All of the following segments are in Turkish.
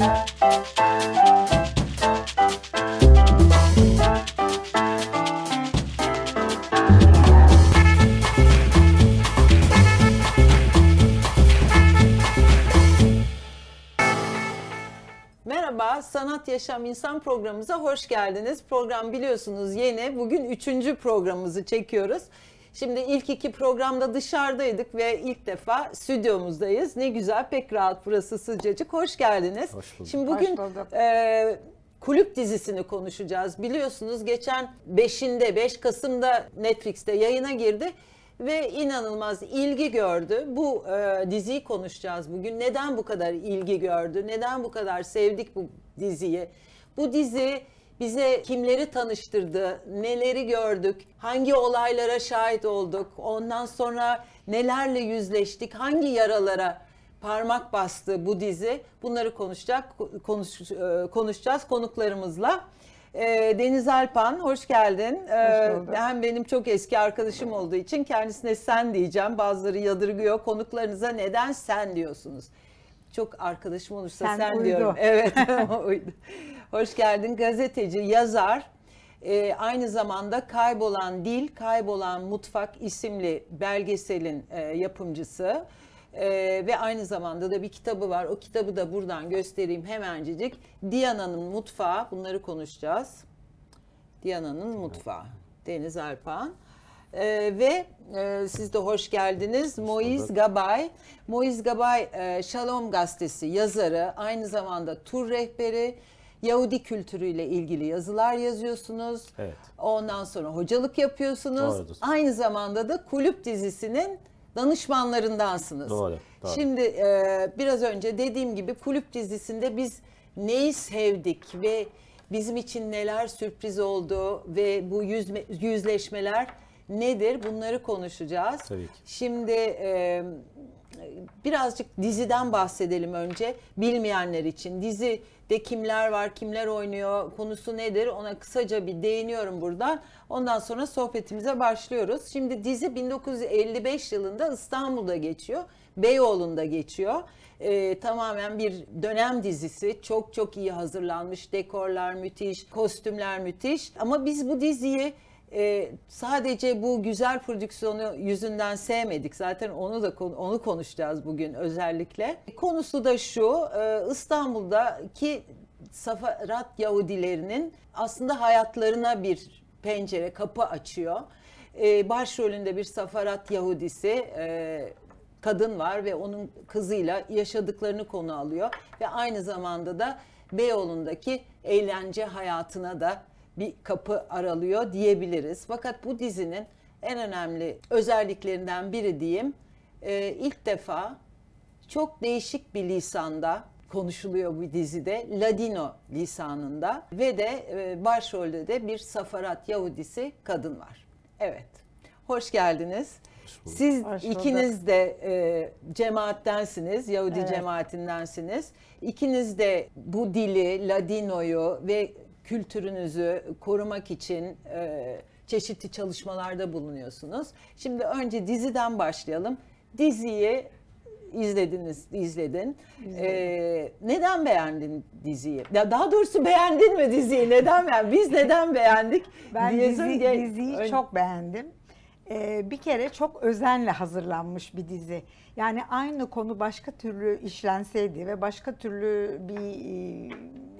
Merhaba, Sanat Yaşam İnsan programımıza hoş geldiniz. Program biliyorsunuz yeni. Bugün üçüncü programımızı çekiyoruz. Şimdi ilk iki programda dışarıdaydık ve ilk defa stüdyomuzdayız. Ne güzel pek rahat burası sıcacık. Hoş geldiniz. Hoş bulduk. Şimdi bugün Hoş bulduk. E, kulüp dizisini konuşacağız. Biliyorsunuz geçen 5'inde 5 Kasım'da Netflix'te yayına girdi ve inanılmaz ilgi gördü. Bu e, diziyi konuşacağız bugün. Neden bu kadar ilgi gördü? Neden bu kadar sevdik bu diziyi? Bu dizi bize kimleri tanıştırdı, neleri gördük, hangi olaylara şahit olduk, ondan sonra nelerle yüzleştik, hangi yaralara parmak bastı bu dizi. Bunları konuşacak konuş, e, konuşacağız konuklarımızla. E, Deniz Alpan hoş geldin. E, hoş hem benim çok eski arkadaşım olduğu için kendisine sen diyeceğim. Bazıları yadırgıyor. Konuklarınıza neden sen diyorsunuz? Çok arkadaşım olursa sen, sen uydu. diyorum. Evet. uydu. Hoş geldin gazeteci, yazar. E, aynı zamanda Kaybolan Dil, Kaybolan Mutfak isimli belgeselin e, yapımcısı. E, ve aynı zamanda da bir kitabı var. O kitabı da buradan göstereyim hemencecik. Diana'nın Mutfağı, bunları konuşacağız. Diana'nın Mutfağı, Deniz Alpan. E, ve e, siz de hoş geldiniz. Moiz Gabay. Moiz Gabay e, Shalom gazetesi yazarı, aynı zamanda tur rehberi, Yahudi kültürüyle ilgili yazılar yazıyorsunuz. Evet. Ondan sonra hocalık yapıyorsunuz. Doğrudur. Aynı zamanda da kulüp dizisinin danışmanlarındansınız. Doğru. doğru. Şimdi e, biraz önce dediğim gibi kulüp dizisinde biz neyi sevdik ve bizim için neler sürpriz oldu ve bu yüzme, yüzleşmeler nedir bunları konuşacağız. Tabii ki. Şimdi e, birazcık diziden bahsedelim önce bilmeyenler için. Dizi de kimler var, kimler oynuyor, konusu nedir ona kısaca bir değiniyorum buradan. Ondan sonra sohbetimize başlıyoruz. Şimdi dizi 1955 yılında İstanbul'da geçiyor. Beyoğlu'nda geçiyor. Ee, tamamen bir dönem dizisi. Çok çok iyi hazırlanmış. Dekorlar müthiş, kostümler müthiş. Ama biz bu diziyi e, sadece bu güzel prodüksiyonu yüzünden sevmedik. Zaten onu da onu konuşacağız bugün özellikle. Konusu da şu e, İstanbul'daki Safarat Yahudilerinin aslında hayatlarına bir pencere, kapı açıyor. E, başrolünde bir Safarat Yahudisi e, kadın var ve onun kızıyla yaşadıklarını konu alıyor ve aynı zamanda da Beyoğlu'ndaki eğlence hayatına da bir kapı aralıyor diyebiliriz. Fakat bu dizinin en önemli özelliklerinden biri diyeyim. E, ilk defa çok değişik bir lisanda konuşuluyor bu dizide. Ladino lisanında ve de e, başrolde de bir Safarat Yahudisi kadın var. Evet. Hoş geldiniz. Siz ikiniz de e, cemaattensiniz, Yahudi evet. cemaatindensiniz. İkiniz de bu dili, Ladino'yu ve kültürünüzü korumak için e, çeşitli çalışmalarda bulunuyorsunuz. Şimdi önce diziden başlayalım. Diziyi izlediniz, izledin. Ee, neden beğendin diziyi? Ya daha doğrusu beğendin mi diziyi? Neden beğendin? Biz neden beğendik? ben dizi, diziyi, diziyi ön... çok beğendim. Ee, bir kere çok özenle hazırlanmış bir dizi. Yani aynı konu başka türlü işlenseydi ve başka türlü bir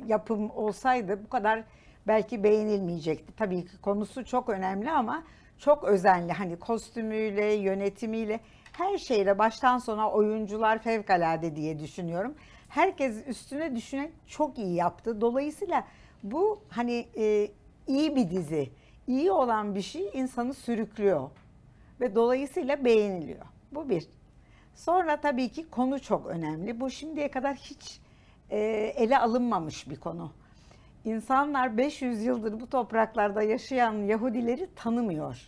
yapım olsaydı bu kadar belki beğenilmeyecekti. Tabii ki konusu çok önemli ama çok özenli. Hani kostümüyle, yönetimiyle, her şeyle baştan sona oyuncular fevkalade diye düşünüyorum. Herkes üstüne düşünen çok iyi yaptı. Dolayısıyla bu hani e, iyi bir dizi, iyi olan bir şey insanı sürüklüyor ve dolayısıyla beğeniliyor. Bu bir. Sonra tabii ki konu çok önemli. Bu şimdiye kadar hiç e, ele alınmamış bir konu. İnsanlar 500 yıldır bu topraklarda yaşayan Yahudileri tanımıyor.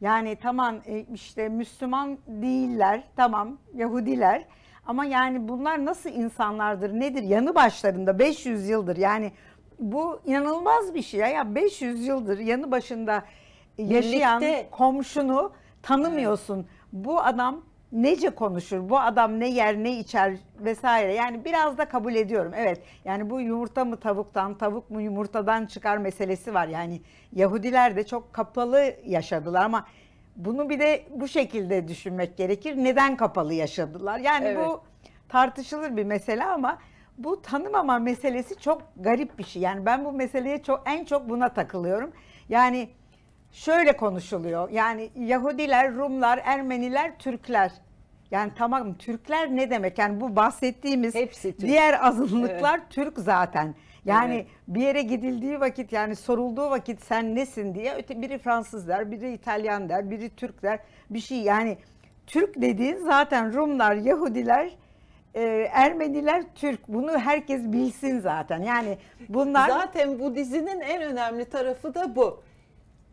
Yani tamam e, işte Müslüman değiller, tamam Yahudiler ama yani bunlar nasıl insanlardır, nedir? Yanı başlarında 500 yıldır yani bu inanılmaz bir şey. Ya 500 yıldır yanı başında yaşayan Birlikte... komşunu tanımıyorsun. Evet. Bu adam nece konuşur, bu adam ne yer ne içer vesaire. Yani biraz da kabul ediyorum. Evet yani bu yumurta mı tavuktan, tavuk mu yumurtadan çıkar meselesi var. Yani Yahudiler de çok kapalı yaşadılar ama bunu bir de bu şekilde düşünmek gerekir. Neden kapalı yaşadılar? Yani evet. bu tartışılır bir mesele ama bu tanımama meselesi çok garip bir şey. Yani ben bu meseleye çok en çok buna takılıyorum. Yani şöyle konuşuluyor. Yani Yahudiler, Rumlar, Ermeniler, Türkler. Yani tamam Türkler ne demek? Yani bu bahsettiğimiz Hepsi Türk. diğer azınlıklar evet. Türk zaten. Yani evet. bir yere gidildiği vakit yani sorulduğu vakit sen nesin diye öte biri Fransız der, biri İtalyan der, biri Türk der. Bir şey yani Türk dediğin zaten Rumlar, Yahudiler, e, Ermeniler Türk. Bunu herkes bilsin zaten. Yani bunlar zaten bu dizinin en önemli tarafı da bu.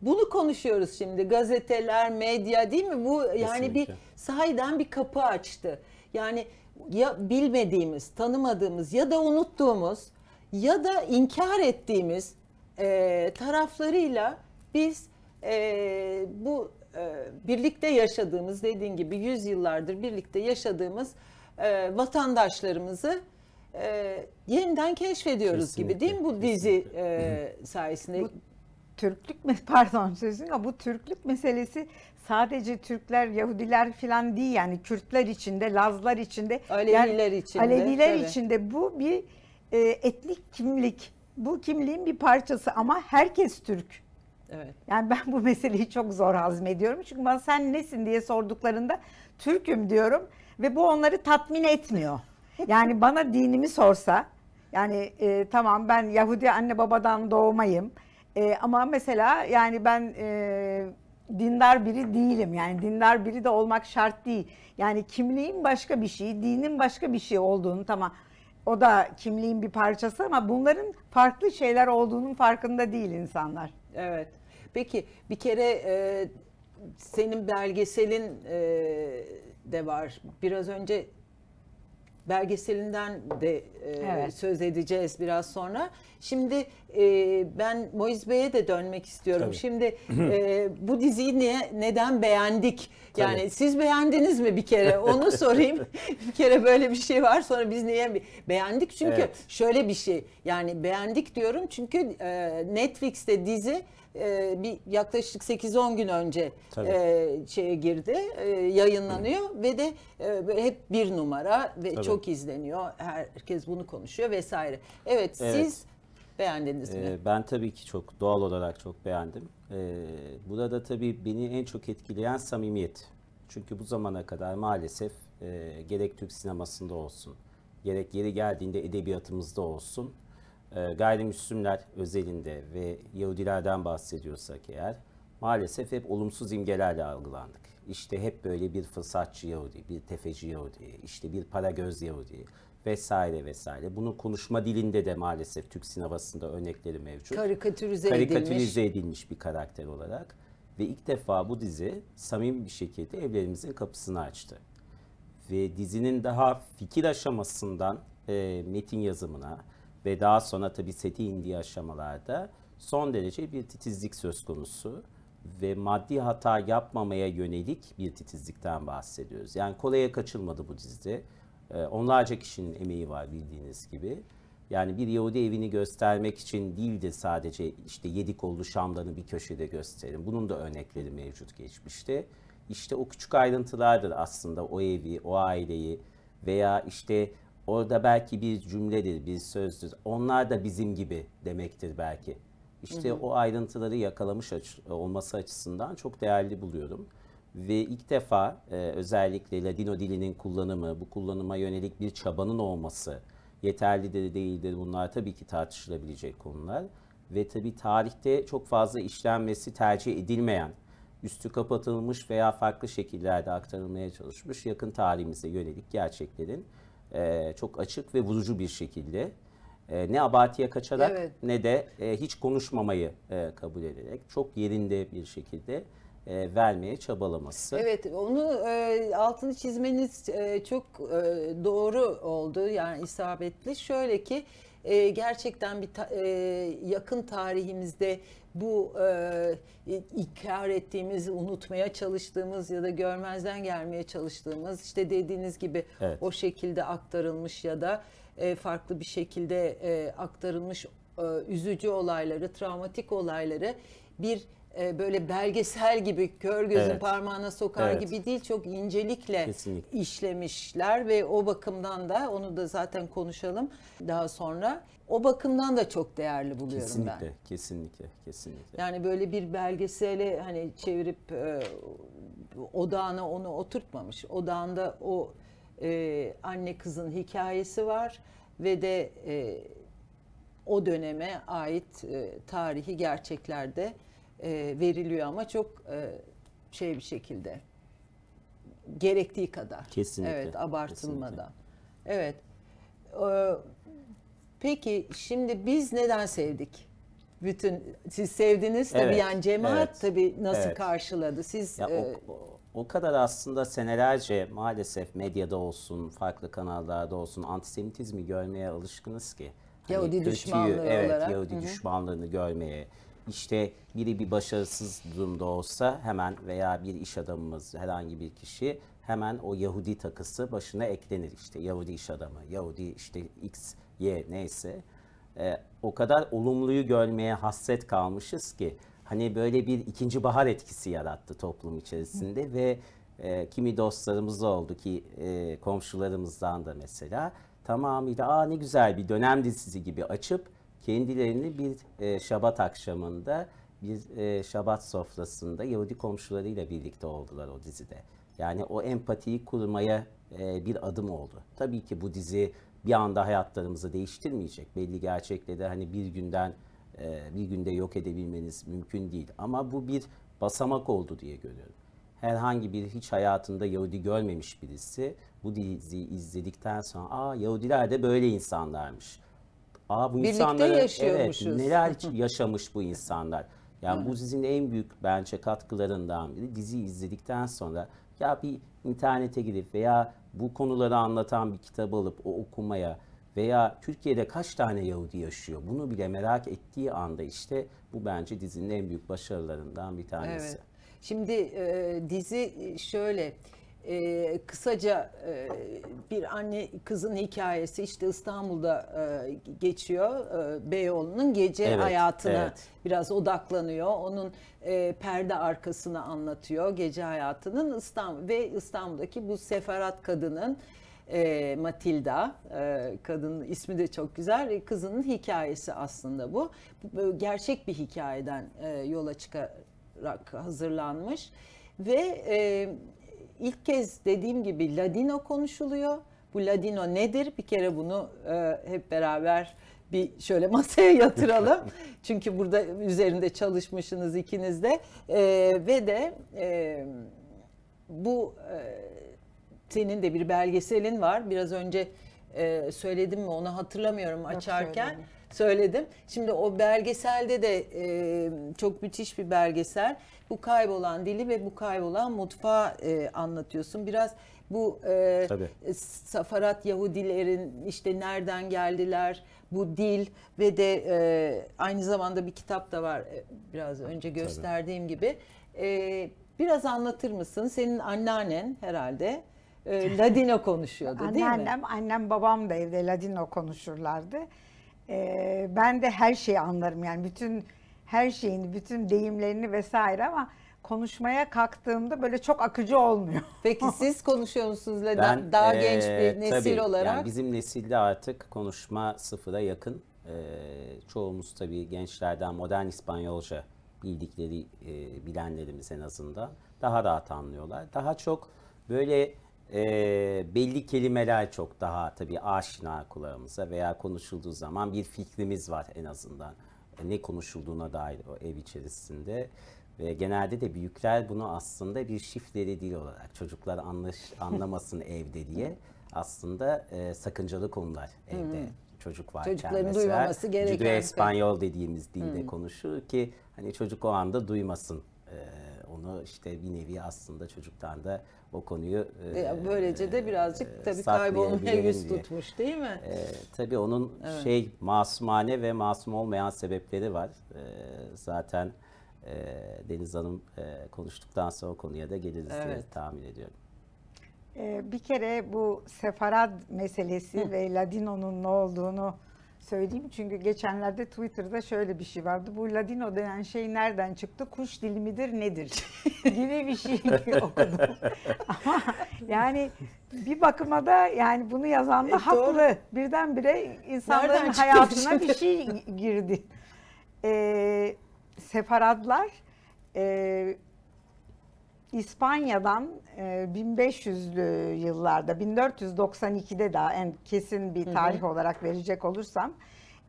Bunu konuşuyoruz şimdi. Gazeteler, medya değil mi? Bu yani Kesinlikle. bir sahiden bir kapı açtı. Yani ya bilmediğimiz, tanımadığımız ya da unuttuğumuz ya da inkar ettiğimiz e, taraflarıyla biz e, bu e, birlikte yaşadığımız dediğin gibi yüzyıllardır birlikte yaşadığımız e, vatandaşlarımızı e, yeniden keşfediyoruz kesinlikle, gibi değil mi bu dizi e, sayesinde? Bu Türklük mi? pardon sözüm ama bu Türklük meselesi sadece Türkler, Yahudiler falan değil yani Kürtler içinde, Lazlar içinde, Aleviler yani, içinde. Aleviler tabii. içinde bu bir e, etnik kimlik. Bu kimliğin bir parçası ama herkes Türk. Evet. Yani ben bu meseleyi çok zor hazmediyorum. Çünkü bana sen nesin diye sorduklarında Türk'üm diyorum ve bu onları tatmin etmiyor. Yani bana dinimi sorsa yani e, tamam ben Yahudi anne babadan doğmayım e, ama mesela yani ben e, dindar biri değilim. Yani dindar biri de olmak şart değil. Yani kimliğin başka bir şey, dinin başka bir şey olduğunu tamam. O da kimliğin bir parçası ama bunların farklı şeyler olduğunun farkında değil insanlar. Evet. Peki bir kere e, senin belgeselin e, de var. Biraz önce belgeselinden de e, evet. söz edeceğiz biraz sonra. Şimdi e, ben Moiz Bey'e de dönmek istiyorum. Tabii. Şimdi e, bu diziyi niye neden beğendik? Yani siz beğendiniz mi bir kere? Onu sorayım. bir kere böyle bir şey var. Sonra biz niye beğendik? Çünkü evet. şöyle bir şey. Yani beğendik diyorum çünkü e, Netflix'te dizi e, bir yaklaşık 8-10 gün önce Tabii. e, şeye girdi, e, yayınlanıyor Hı. ve de e, hep bir numara ve Tabii. çok izleniyor. Herkes bunu konuşuyor vesaire. Evet, evet. siz beğendiniz ee, mi? ben tabii ki çok doğal olarak çok beğendim. Ee, burada tabii beni en çok etkileyen samimiyet. Çünkü bu zamana kadar maalesef e, gerek Türk sinemasında olsun, gerek yeri geldiğinde edebiyatımızda olsun ee, gayrimüslimler özelinde ve Yahudilerden bahsediyorsak eğer maalesef hep olumsuz imgelerle algılandık. İşte hep böyle bir fırsatçı Yahudi, bir tefeci Yahudi, işte bir para göz Yahudi vesaire vesaire. Bunun konuşma dilinde de maalesef Türk sinemasında örnekleri mevcut. Karikatürize, Karikatürize edilmiş. edilmiş bir karakter olarak. Ve ilk defa bu dizi samim bir şekilde evlerimizin kapısını açtı. Ve dizinin daha fikir aşamasından e, metin yazımına, ve daha sonra tabii seti indiği aşamalarda son derece bir titizlik söz konusu ve maddi hata yapmamaya yönelik bir titizlikten bahsediyoruz. Yani kolaya kaçılmadı bu dizide. Ee, onlarca kişinin emeği var bildiğiniz gibi. Yani bir Yahudi evini göstermek için değil de sadece işte yedi kollu Şam'danı bir köşede gösterin. Bunun da örnekleri mevcut geçmişte. İşte o küçük ayrıntılardır aslında o evi, o aileyi veya işte Orada belki bir cümledir, bir sözdür. Onlar da bizim gibi demektir belki. İşte hı hı. o ayrıntıları yakalamış aç olması açısından çok değerli buluyorum. Ve ilk defa e, özellikle Ladino dilinin kullanımı, bu kullanıma yönelik bir çabanın olması yeterlidir değildir bunlar tabii ki tartışılabilecek konular. Ve tabii tarihte çok fazla işlenmesi tercih edilmeyen, üstü kapatılmış veya farklı şekillerde aktarılmaya çalışmış yakın tarihimize yönelik gerçeklerin e, çok açık ve vurucu bir şekilde e, ne abatiye kaçarak evet. ne de e, hiç konuşmamayı e, kabul ederek çok yerinde bir şekilde e, vermeye çabalaması. Evet onu e, altını çizmeniz e, çok e, doğru oldu yani isabetli. Şöyle ki e, gerçekten bir ta, e, yakın tarihimizde bu e, ikrar ettiğimiz, unutmaya çalıştığımız ya da görmezden gelmeye çalıştığımız işte dediğiniz gibi evet. o şekilde aktarılmış ya da e, farklı bir şekilde e, aktarılmış e, üzücü olayları, travmatik olayları bir e, böyle belgesel gibi kör gözün evet. parmağına sokar evet. gibi değil çok incelikle Kesinlikle. işlemişler ve o bakımdan da onu da zaten konuşalım daha sonra o bakımdan da çok değerli buluyorum kesinlikle, ben. Kesinlikle, kesinlikle. kesinlikle. Yani böyle bir belgeseli hani çevirip e, odağına onu oturtmamış. Odağında o e, anne kızın hikayesi var ve de e, o döneme ait e, tarihi gerçeklerde e, veriliyor ama çok e, şey bir şekilde gerektiği kadar. Kesinlikle. Evet abartılmadan. Kesinlikle. Evet. Ee, Peki şimdi biz neden sevdik? Bütün siz sevdiniz tabii evet, yani cemaat evet, tabii nasıl evet. karşıladı? Siz ya, e, o, o kadar aslında senelerce maalesef medyada olsun, farklı kanallarda olsun antisemitizmi görmeye alışkınız ki. Hani Yahudi kötüyü, düşmanlığı evet, Yahudi Hı-hı. düşmanlığını görmeye. İşte biri bir başarısız durumda olsa hemen veya bir iş adamımız herhangi bir kişi hemen o Yahudi takısı başına eklenir. İşte Yahudi iş adamı, Yahudi işte X Y neyse e, o kadar olumluyu görmeye hasret kalmışız ki hani böyle bir ikinci bahar etkisi yarattı toplum içerisinde Hı. ve e, kimi dostlarımız oldu ki e, komşularımızdan da mesela tamamıyla aa ne güzel bir dönem dizisi gibi açıp kendilerini bir e, şabat akşamında bir e, şabat sofrasında Yahudi komşularıyla birlikte oldular o dizide. Yani o empatiyi kurmaya e, bir adım oldu. Tabii ki bu dizi bir anda hayatlarımızı değiştirmeyecek. Belli gerçekleri hani bir günden e, bir günde yok edebilmeniz mümkün değil. Ama bu bir basamak oldu diye görüyorum. Herhangi bir hiç hayatında Yahudi görmemiş birisi bu diziyi izledikten sonra aa Yahudiler de böyle insanlarmış. Aa bu Birlikte insanlara evet neler yaşamış bu insanlar. Yani bu dizinin en büyük bence katkılarından biri dizi izledikten sonra ya bir internete girip veya bu konuları anlatan bir kitap alıp o okumaya veya Türkiye'de kaç tane Yahudi yaşıyor bunu bile merak ettiği anda işte bu bence dizinin en büyük başarılarından bir tanesi. Evet. Şimdi e, dizi e, şöyle e, kısaca e, bir anne kızın hikayesi işte İstanbul'da e, geçiyor. E, Beyoğlu'nun gece evet, hayatına evet. biraz odaklanıyor. Onun e, perde arkasını anlatıyor gece hayatının İstanbul ve İstanbul'daki bu seferat kadının e, Matilda e, kadının ismi de çok güzel e, kızının hikayesi aslında bu gerçek bir hikayeden e, yola çıkarak hazırlanmış ve e, ilk kez dediğim gibi Ladino konuşuluyor. Bu Ladino nedir? Bir kere bunu e, hep beraber bir şöyle masaya yatıralım. Çünkü burada üzerinde çalışmışsınız ikiniz de. E, ve de e, bu e, senin de bir belgeselin var. Biraz önce e, söyledim mi onu hatırlamıyorum açarken. Yok, söyledim. Şimdi o belgeselde de e, çok müthiş bir belgesel bu kaybolan dili ve bu kaybolan mutfağı e, anlatıyorsun. Biraz bu e, Tabii. Safarat Yahudilerin işte nereden geldiler bu dil ve de e, aynı zamanda bir kitap da var e, biraz önce gösterdiğim Tabii. gibi. E, biraz anlatır mısın? Senin anneannen herhalde e, Ladino konuşuyordu değil mi? Annem, annem babam da evde Ladino konuşurlardı. E, ben de her şeyi anlarım yani bütün her şeyini, bütün deyimlerini vesaire ama konuşmaya kalktığımda böyle çok akıcı olmuyor. Peki siz konuşuyor musunuz Leda? Ben, Daha ee, genç bir nesil tabii, olarak. Yani bizim nesilde artık konuşma sıfıra yakın. Ee, çoğumuz tabii gençlerden modern İspanyolca bildikleri e, bilenlerimiz en azından daha rahat anlıyorlar. Daha çok böyle e, belli kelimeler çok daha tabii aşina kulağımıza veya konuşulduğu zaman bir fikrimiz var en azından. E, ne konuşulduğuna dair o ev içerisinde. Ve genelde de büyükler bunu aslında bir şifreli dil olarak çocuklar anlaş, anlamasın evde diye aslında e, sakıncalı konular evde. Hmm. çocuk varken Çocukların mesela, duymaması gereken. Judo İspanyol dediğimiz dilde hmm. konuşur ki hani çocuk o anda duymasın. Ee, onu işte bir nevi aslında çocuktan da o konuyu e, böylece de birazcık e, tabii kaybolmaya yüz diye. tutmuş değil mi? E, tabii onun evet. şey masumane ve masum olmayan sebepleri var. E, zaten e, Deniz Hanım e, konuştuktan sonra o konuya da geliriz evet. diye tahmin ediyorum. E, bir kere bu sefarad meselesi Hı. ve Ladino'nun ne olduğunu söyleyeyim. Çünkü geçenlerde Twitter'da şöyle bir şey vardı. Bu Ladino denen şey nereden çıktı? Kuş dili midir nedir? gibi bir şey okudum. Ama yani bir bakıma da yani bunu yazan da e, haklı. Doğru. Birdenbire insanların hayatına bir şey girdi. Ee, sefaradlar e, ee, İspanya'dan 1500'lü e, yıllarda 1492'de daha en kesin bir tarih hı hı. olarak verecek olursam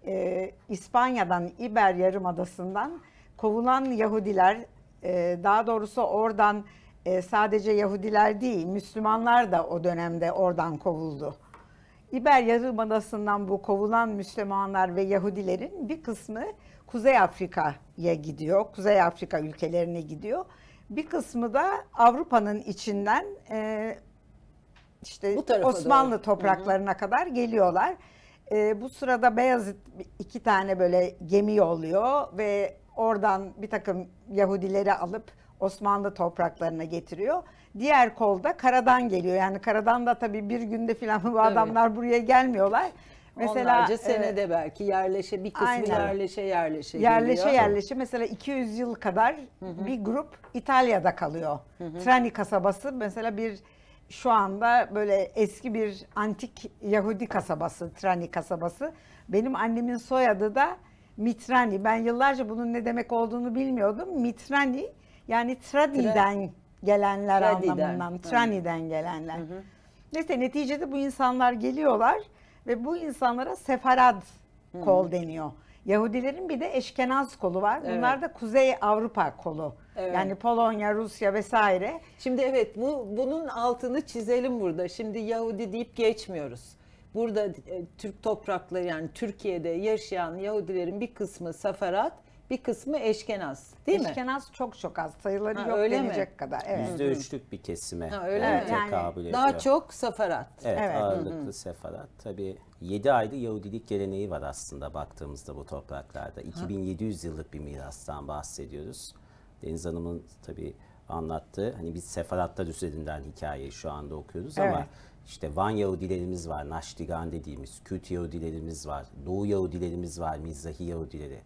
e, İspanya'dan İber Yarımadası'ndan kovulan Yahudiler e, daha doğrusu oradan e, sadece Yahudiler değil Müslümanlar da o dönemde oradan kovuldu. İber Yarımadası'ndan bu kovulan Müslümanlar ve Yahudilerin bir kısmı Kuzey Afrika'ya gidiyor. Kuzey Afrika ülkelerine gidiyor. Bir kısmı da Avrupa'nın içinden e, işte Bu Osmanlı doğru. topraklarına Hı-hı. kadar geliyorlar. E, bu sırada Beyazıt iki tane böyle gemi yolluyor ve oradan bir takım Yahudileri alıp Osmanlı topraklarına getiriyor. Diğer kolda karadan geliyor. Yani karadan da tabii bir günde filan bu adamlar evet. buraya gelmiyorlar. Mesela, Onlarca e, senede e, belki yerleşe bir kısmı aynen. yerleşe yerleşe Yerleşe geliyor. yerleşe mesela 200 yıl kadar hı hı. bir grup İtalya'da kalıyor. Hı hı. Trani kasabası mesela bir şu anda böyle eski bir antik Yahudi kasabası, Trani kasabası. Benim annemin soyadı da Mitrani. Ben yıllarca bunun ne demek olduğunu bilmiyordum. Mitrani yani Tradi'den Tra- gelenler Trani'den. anlamından, Trani'den gelenler. Hı hı. Neyse neticede bu insanlar geliyorlar ve bu insanlara sefarad hmm. kol deniyor. Yahudilerin bir de Eşkenaz kolu var. Evet. Bunlar da Kuzey Avrupa kolu. Evet. Yani Polonya, Rusya vesaire. Şimdi evet bu bunun altını çizelim burada. Şimdi Yahudi deyip geçmiyoruz. Burada e, Türk toprakları yani Türkiye'de yaşayan Yahudilerin bir kısmı Safarat, bir kısmı eşkenaz değil mi? Eşkenaz çok çok az. Sayıları Ha, yok öyle mi? kadar. Evet. Yüzde üçlük bir kesime Ha, öyle e, yani mi? Yani Daha çok seferat. Evet, Evet. ağırlıklı sefarat. Tabii 7 ayda Yahudilik geleneği var aslında baktığımızda bu topraklarda. 2700 yıllık bir mirastan bahsediyoruz. Deniz Hanım'ın tabii anlattığı hani biz sefaratlar üzerinden hikayeyi şu anda okuyoruz ama işte Van Yahudilerimiz var, Naştigan dediğimiz, Kürt Yahudilerimiz var, Doğu Yahudilerimiz var, Mizrahi Yahudileri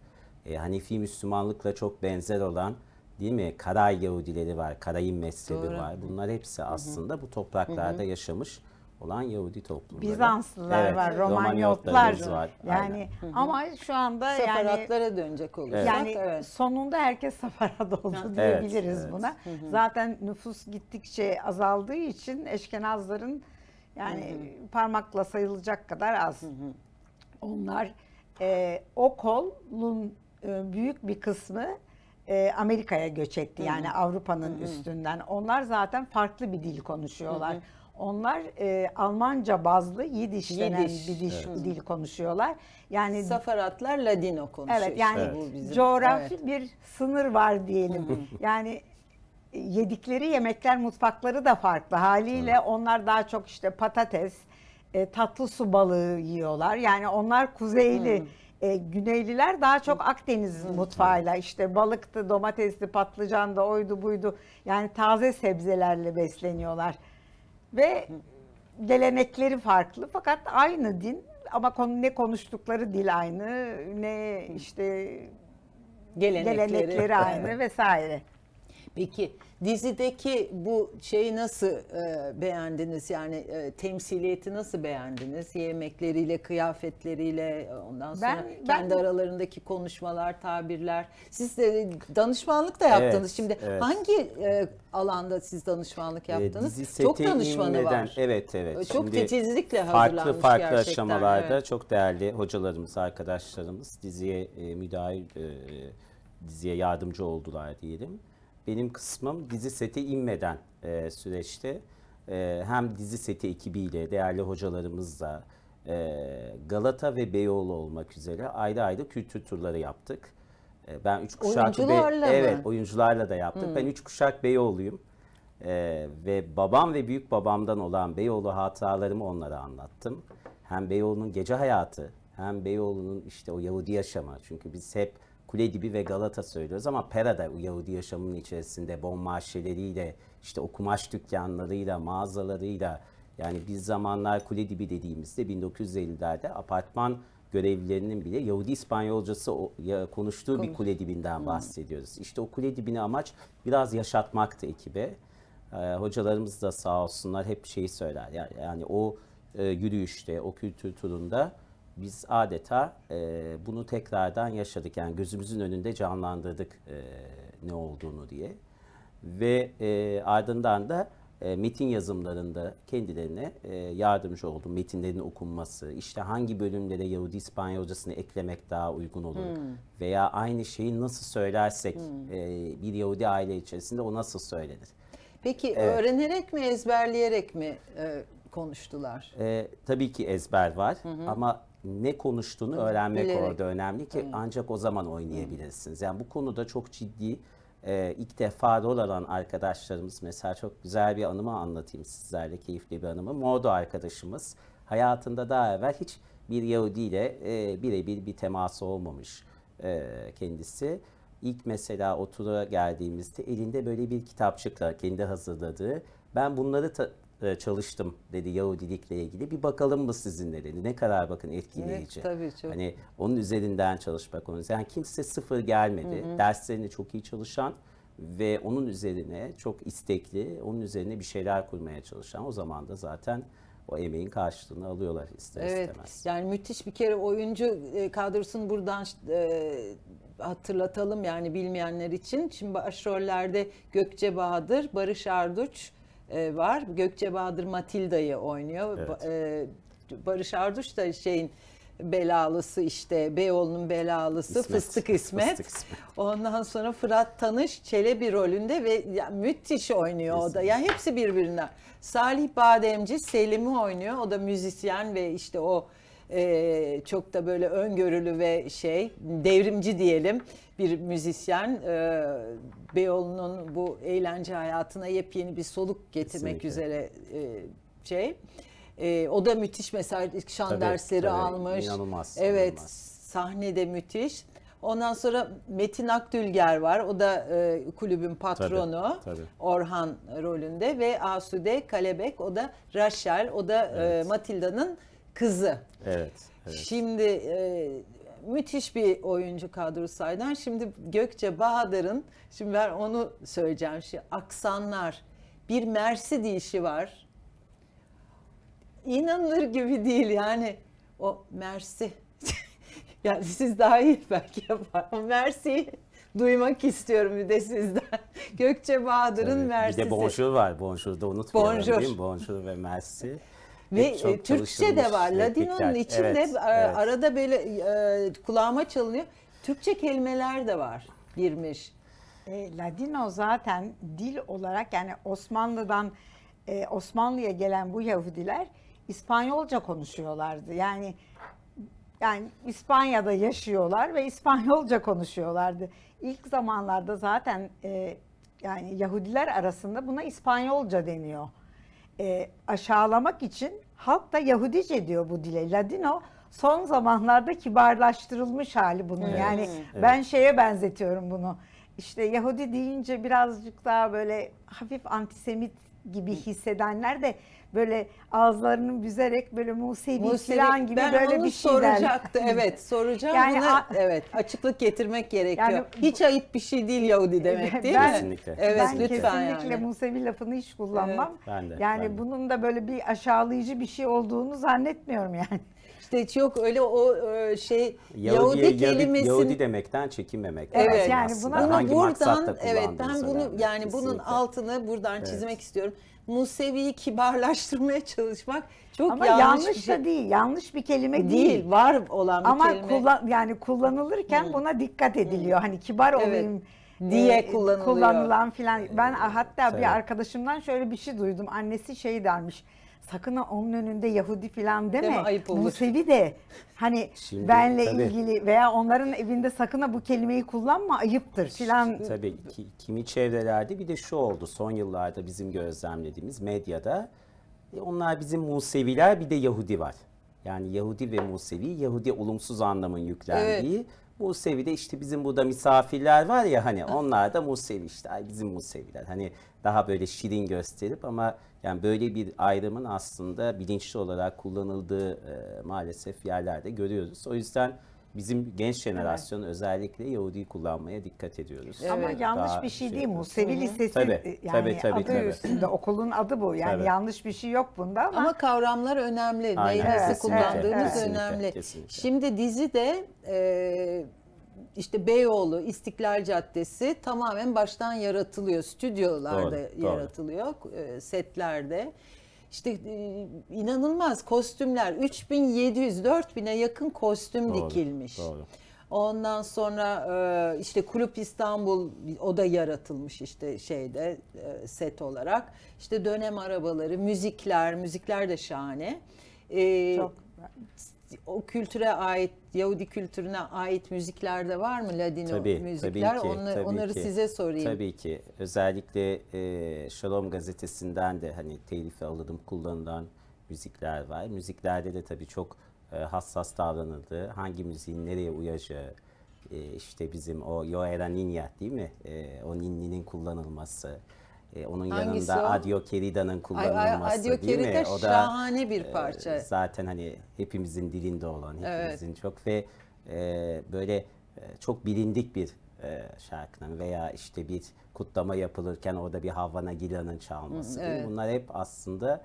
e, Hanefi Müslümanlıkla çok benzer olan değil mi? Kara Yahudileri var, Karayim mezhebi Doğru. var. Bunlar hepsi aslında hı hı. bu topraklarda hı hı. yaşamış olan Yahudi toplumları. Bizanslılar evet, var, Romanyotlar var. Yani Aynen. ama şu anda Safaratlara yani dönecek olursak yani evet. sonunda herkes safarat oldu diyebiliriz evet. buna. Hı hı. Zaten nüfus gittikçe azaldığı için eşkenazların yani hı hı. parmakla sayılacak kadar az. Hı hı. Onlar e, o kolun e, büyük bir kısmı e, Amerika'ya göç etti. Yani Avrupa'nın üstünden. Onlar zaten farklı bir dil konuşuyorlar. Onlar e, Almanca bazlı Yidiş denen bir diş, evet. dil konuşuyorlar. Yani Safaratlar Ladino konuşuyor. Evet yani evet. bu bizim coğrafi evet. bir sınır var diyelim. yani e, yedikleri yemekler mutfakları da farklı haliyle onlar daha çok işte patates, e, tatlı su balığı yiyorlar. Yani onlar kuzeyli e, Güneyliler daha çok Akdeniz mutfağıyla işte balıktı, domatesli, patlıcan da oydu buydu. Yani taze sebzelerle besleniyorlar. Ve gelenekleri farklı fakat aynı din ama konu ne konuştukları dil aynı, ne işte gelenekleri, gelenekleri aynı vesaire. Peki Dizideki bu şeyi nasıl e, beğendiniz? Yani e, temsiliyeti nasıl beğendiniz? Yemekleriyle, kıyafetleriyle, e, ondan sonra ben, kendi ben... aralarındaki konuşmalar, tabirler. Siz de danışmanlık da yaptınız. Evet, Şimdi evet. hangi e, alanda siz danışmanlık e, yaptınız? E, çok danışmanı inmeden, var. Evet, evet. Çok Şimdi titizlikle hazırlanmış Farklı farklı gerçekten. aşamalarda evet. çok değerli hocalarımız, arkadaşlarımız diziye e, müdahil e, diziye yardımcı oldular diyelim benim kısmım dizi sete inmeden e, süreçte e, hem dizi seti ekibiyle, değerli hocalarımızla, e, Galata ve Beyoğlu olmak üzere ayrı ayrı kültür turları yaptık. E, ben üç kuşak oyuncularla Evet, oyuncularla da yaptık. Hmm. Ben üç kuşak Beyoğlu'yum. Ee, ve babam ve büyük babamdan olan Beyoğlu hatıralarımı onlara anlattım. Hem Beyoğlu'nun gece hayatı hem Beyoğlu'nun işte o Yahudi yaşamı. Çünkü biz hep Kule Dibi ve Galata söylüyoruz ama Pera da Yahudi yaşamının içerisinde bon marşeleriyle, işte o kumaş dükkanlarıyla, mağazalarıyla yani biz zamanlar Kule Dibi dediğimizde 1950'lerde apartman görevlilerinin bile Yahudi İspanyolcası konuştuğu bir kule dibinden bahsediyoruz. İşte o kule dibini amaç biraz yaşatmaktı ekibe. Ee, hocalarımız da sağ olsunlar hep şeyi söyler. Yani, o e, yürüyüşte, o kültür turunda biz adeta e, bunu tekrardan yaşadık. Yani gözümüzün önünde canlandırdık e, ne olduğunu diye. Ve e, ardından da e, metin yazımlarında kendilerine e, yardımcı oldum. Metinlerin okunması, işte hangi bölümlere Yahudi İspanyolcasını eklemek daha uygun olur hmm. veya aynı şeyi nasıl söylersek hmm. e, bir Yahudi aile içerisinde o nasıl söylenir? Peki evet. öğrenerek mi ezberleyerek mi e, konuştular? E, tabii ki ezber var hı hı. ama ne konuştuğunu öğrenmek Bilerek. orada önemli ki evet. ancak o zaman oynayabilirsiniz. Yani bu konuda çok ciddi e, ilk defa rol alan arkadaşlarımız mesela çok güzel bir anımı anlatayım sizlerle keyifli bir anımı. Modo arkadaşımız hayatında daha evvel hiç bir Yahudi ile e, birebir bir teması olmamış e, kendisi. İlk mesela otura geldiğimizde elinde böyle bir kitapçıkla kendi hazırladığı ben bunları ta- e, çalıştım dedi Yahudilikle ilgili. Bir bakalım mı sizinle dedi. Ne kadar bakın etkileyici. Evet, tabii çok. Hani onun üzerinden çalışmak onun. Yani kimse sıfır gelmedi. Hı hı. Derslerini çok iyi çalışan ve onun üzerine çok istekli, onun üzerine bir şeyler kurmaya çalışan o zaman da zaten o emeğin karşılığını alıyorlar ister evet, istemez. Yani müthiş bir kere oyuncu e, kadrosunu buradan e, hatırlatalım yani bilmeyenler için. Şimdi başrollerde Gökçe Bahadır, Barış Arduç, e, var. Gökçe Bahadır Matilda'yı oynuyor. Evet. E, Barış Arduç da şeyin belalısı işte Beyoğlu'nun belalısı İsmet. Fıstık İsmet. Ondan sonra Fırat Tanış Çelebi rolünde ve ya, müthiş oynuyor Kesinlikle. o da. yani hepsi birbirinden. Salih Bademci Selim'i oynuyor. O da müzisyen ve işte o e, çok da böyle öngörülü ve şey devrimci diyelim bir müzisyen e, Beyoğlu'nun bu eğlence hayatına yepyeni bir soluk getirmek Kesinlikle. üzere e, şey. E, o da müthiş mesela şan tabii, dersleri tabii, almış. İnanılmaz. Evet inanılmaz. sahnede müthiş. Ondan sonra Metin Akdülger var. O da e, kulübün patronu. Tabii, tabii. Orhan rolünde ve Asude Kalebek o da Raşel, o da e, evet. e, Matilda'nın kızı. Evet. Evet. Şimdi e, müthiş bir oyuncu kadrosu Aydan. Şimdi Gökçe Bahadır'ın, şimdi ben onu söyleyeceğim. Şimdi aksanlar, bir Mersi dişi var. İnanılır gibi değil yani. O Mersi. yani siz daha iyi belki yapar. O Mersi duymak istiyorum bir de sizden. Gökçe Bahadır'ın evet, Mersi'si. Bir de bonjour var. Bonjour da unutmayalım bonjour. Bonjour ve Mersi. Ve e, Türkçe de var. Ladino'nun içinde evet, evet. arada böyle e, kulağıma çalınıyor. Türkçe kelimeler de var girmiş. E, Ladino zaten dil olarak yani Osmanlı'dan e, Osmanlı'ya gelen bu Yahudiler İspanyolca konuşuyorlardı. Yani yani İspanya'da yaşıyorlar ve İspanyolca konuşuyorlardı. İlk zamanlarda zaten e, yani Yahudiler arasında buna İspanyolca deniyor e, aşağılamak için halk da Yahudice diyor bu dile. Ladino son zamanlarda kibarlaştırılmış hali bunun. Evet, yani evet. ben şeye benzetiyorum bunu. İşte Yahudi deyince birazcık daha böyle hafif antisemit gibi hissedenler de böyle ağızlarını büzerek böyle Musevi, Musevi falan gibi ben böyle onu bir şeyler. soracaktı evet soracağım yani, buna evet açıklık getirmek gerekiyor. Yani, Hiç ayıp bir şey değil Yahudi demek değil ben, mi? Kesinlikle. Evet ben lütfen kesinlikle yani. Musevi lafını hiç kullanmam. Evet. Ben de, yani ben de. bunun da böyle bir aşağılayıcı bir şey olduğunu zannetmiyorum yani. İşte yok öyle o e, şey Yahudi, Yahudi kelimesi Yahudi demekten çekinmemek. Evet yani aslında. buna Hangi buradan evet ben bunu yani kesinlikle. bunun altını buradan evet. çizmek istiyorum. Musevi'yi kibarlaştırmaya çalışmak çok Ama yanlış, yanlış bir şey. da değil. Yanlış bir kelime değil. Değil, var olan bir Ama kelime. Ama kullan, yani kullanılırken hmm. buna dikkat ediliyor. Hmm. Hani kibar evet. olayım diye e, kullanılıyor. kullanılan filan. Ben hatta evet. bir arkadaşımdan şöyle bir şey duydum. Annesi şey dermiş sakın onun önünde Yahudi falan deme. deme ayıp olur. Musevi de hani Şimdi, benle tabii, ilgili veya onların evinde sakın bu kelimeyi kullanma ayıptır filan. Tabii ki, kimi çevrelerde bir de şu oldu son yıllarda bizim gözlemlediğimiz medyada e, onlar bizim Museviler bir de Yahudi var. Yani Yahudi ve Musevi, Yahudi olumsuz anlamın yüklendiği. Evet. Musevi de işte bizim burada misafirler var ya hani ah. onlar da Musevi işte bizim Museviler. Hani daha böyle şirin gösterip ama yani böyle bir ayrımın aslında bilinçli olarak kullanıldığı e, maalesef yerlerde görüyoruz. O yüzden bizim genç jenerasyon evet. özellikle Yahudi kullanmaya dikkat ediyoruz. Evet. Ama yanlış Daha bir şey, şey değil mi? Musevi Lisesi tabii, e, yani tabii, tabii, adı tabii. üstünde okulun adı bu. Yani tabii. yanlış bir şey yok bunda ama. Ama kavramlar önemli. Aynen. Neyi evet, nasıl evet, kullandığımız evet, önemli. Kesinlikle, kesinlikle. Şimdi dizi de e, işte Beyoğlu, İstiklal Caddesi tamamen baştan yaratılıyor. Stüdyolarda doğru, yaratılıyor, doğru. E, setlerde. İşte e, inanılmaz kostümler 3700 4000'e yakın kostüm doğru, dikilmiş. Doğru. Ondan sonra e, işte Kulüp İstanbul o da yaratılmış işte şeyde set olarak. İşte dönem arabaları, müzikler, müzikler de şahane. Çok o kültüre ait Yahudi kültürüne ait müzikler de var mı? Ladino tabii, müzikler. Tabii ki, Onlar, tabii onları ki. size sorayım. Tabii ki. Özellikle e, Shalom gazetesinden de hani telife alınıp kullanılan müzikler var. Müziklerde de tabii çok e, hassas davranıldı. Hangi müziğin nereye uyacağı, e, işte bizim o Yoera Ninya değil mi? E, o ninninin kullanılması, e, onun Hangisi yanında o? Adio Keri'danın kullanılması Adio değil mi? O da şahane bir e, parça. E, zaten hani hepimizin dilinde olan, hepimizin evet. çok ve e, böyle e, çok bilindik bir e, şarkının veya işte bir kutlama yapılırken orada bir Havana Gila'nın çalması. Hı, evet. Bunlar hep aslında